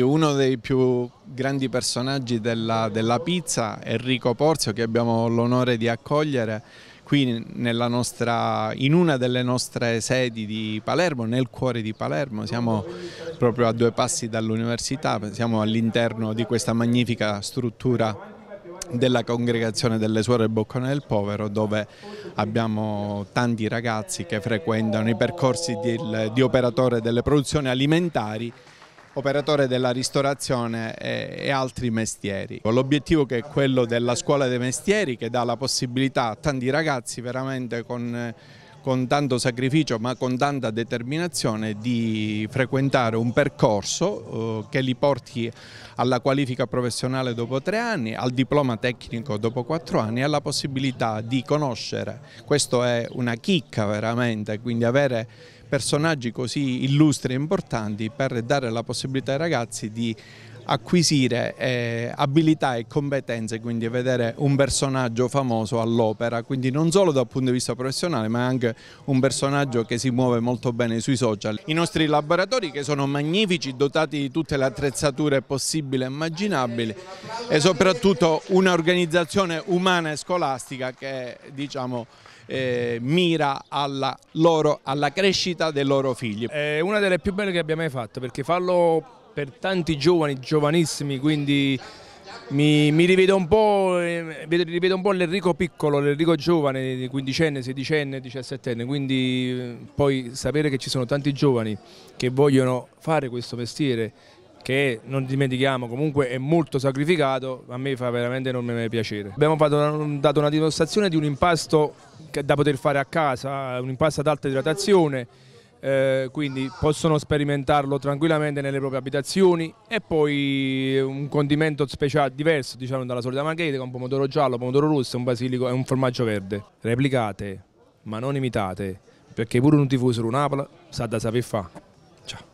Uno dei più grandi personaggi della, della pizza, Enrico Porzio, che abbiamo l'onore di accogliere qui nostra, in una delle nostre sedi di Palermo, nel cuore di Palermo, siamo proprio a due passi dall'università, siamo all'interno di questa magnifica struttura della congregazione delle suore Boccone del Povero dove abbiamo tanti ragazzi che frequentano i percorsi di, di operatore delle produzioni alimentari operatore della ristorazione e, e altri mestieri. L'obiettivo che è quello della scuola dei mestieri che dà la possibilità a tanti ragazzi veramente con eh, con tanto sacrificio ma con tanta determinazione di frequentare un percorso eh, che li porti alla qualifica professionale dopo tre anni, al diploma tecnico dopo quattro anni e alla possibilità di conoscere, questo è una chicca veramente, quindi avere personaggi così illustri e importanti per dare la possibilità ai ragazzi di acquisire eh, abilità e competenze, quindi vedere un personaggio famoso all'opera, quindi non solo dal punto di vista professionale ma anche un personaggio che si muove molto bene sui social. I nostri laboratori che sono magnifici, dotati di tutte le attrezzature possibili e immaginabili e soprattutto un'organizzazione umana e scolastica che diciamo eh, mira alla, loro, alla crescita dei loro figli. È eh, una delle più belle che abbia mai fatto perché farlo per tanti giovani, giovanissimi, quindi mi, mi rivedo, un eh, rivedo un po', l'Enrico piccolo, l'Enrico giovane, quindicenne, sedicenne, diciassettenne, quindi eh, poi sapere che ci sono tanti giovani che vogliono fare questo mestiere, che non dimentichiamo comunque è molto sacrificato, a me fa veramente enorme piacere. Abbiamo una, dato una dimostrazione di un impasto da poter fare a casa, un impasto ad alta idratazione, eh, quindi possono sperimentarlo tranquillamente nelle proprie abitazioni e poi un condimento speciale diverso diciamo dalla solita margherita con pomodoro giallo, pomodoro rosso, un basilico e un formaggio verde. Replicate ma non imitate perché pure un tifoso Napoli sa da saper fare. Ciao.